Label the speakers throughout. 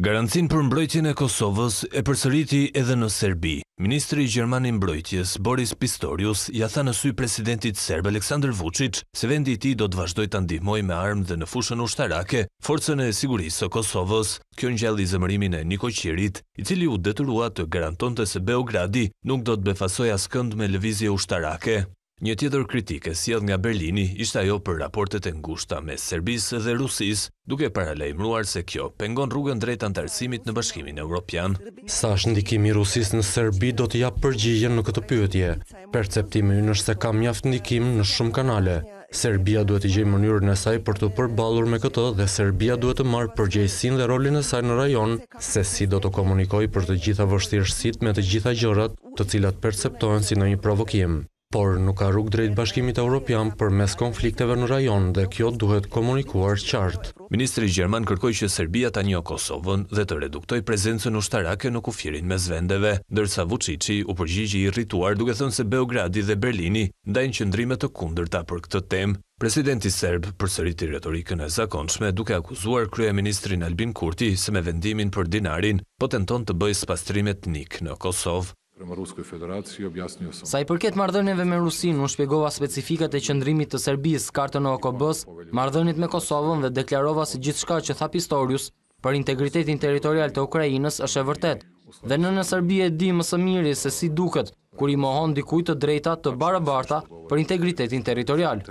Speaker 1: Garancin për mbrojtjen e Kosovës e përsëriti edhe në Serbi. Ministri i Gjermani mbrojtjes Boris Pistorius ja tha në sy presidentit serb Aleksandar Vučić se vendi i ti tij do të vazhdojë ta ndihmojë me armë dhe në fushën ushtarake forcën e sigurisë së Kosovës. Kjo ngjalli zemërimin e Niko Qirit, i cili u detyrua të garantonte se Beogradi nuk do të befasojë askënd me lëvizje ushtarake. Një tjetër kritike edhe nga Berlini ishte ajo për raportet e ngushta me Serbis dhe Rusis, duke paralejmruar se
Speaker 2: kjo pengon rrugën drejt antarësimit në bashkimin Europian. Sa është ndikimi Rusis në Serbi do t'ja përgjigjen në këtë pyetje. Perceptimi në është se kam mjaft ndikim në shumë kanale. Serbia duhet i gjejë mënyrën e saj për të përballur me këtë dhe Serbia duhet të marrë përgjegjësinë dhe rolin e saj në rajon se si do të komunikojë për të gjitha vështirësitë me të gjitha gjërat, të cilat perceptohen si një provokim por nuk ka rrugë drejt bashkimit evropian për mes konflikteve në rajon dhe kjo duhet komunikuar qartë. Ministri Gjerman kërkoj që
Speaker 1: Serbia ta një Kosovën dhe të reduktoj prezencën ushtarake në kufirin me zvendeve, dërsa Vucici u përgjigji i rrituar duke thënë se Beogradi dhe Berlini dajnë qëndrimet të kundërta për këtë temë. Presidenti Serb për sëriti retorikën e zakonçme duke akuzuar krye ministrin Albin Kurti se me vendimin për dinarin po tenton të bëj spastrimet nik në Kosovë. Jo
Speaker 3: Sa i përket mardhënjeve me Rusin, unë shpjegova specifikat e qëndrimit të Serbis, kartën o s mardhënjit me Kosovën dhe deklarova si gjithë shka që tha Pistorius për integritetin teritorial të Ukrajinës është e vërtet. Dhe në në Serbije di më së miri se si duket, kur i mohon dikuj të drejta të barabarta për integritetin teritorial.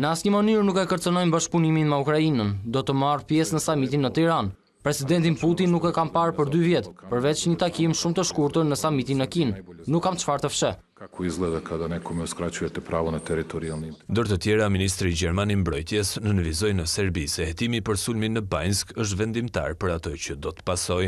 Speaker 3: Në asë një mënirë nuk e kërcenojnë bashkëpunimin më Ukrajinën, do të marë pjesë në samitin në Tiranë. Presidentin Putin nuk e kam parë për dy vjetë, përveç një takim shumë të shkurtër në samitin në kinë. Nuk kam qëfar të fshë.
Speaker 1: Dërë të tjera, Ministri Gjermani Mbrojtjes në nëvizoj në se hetimi për sulmin në Bajnsk është vendimtar për ato që do të pasoj.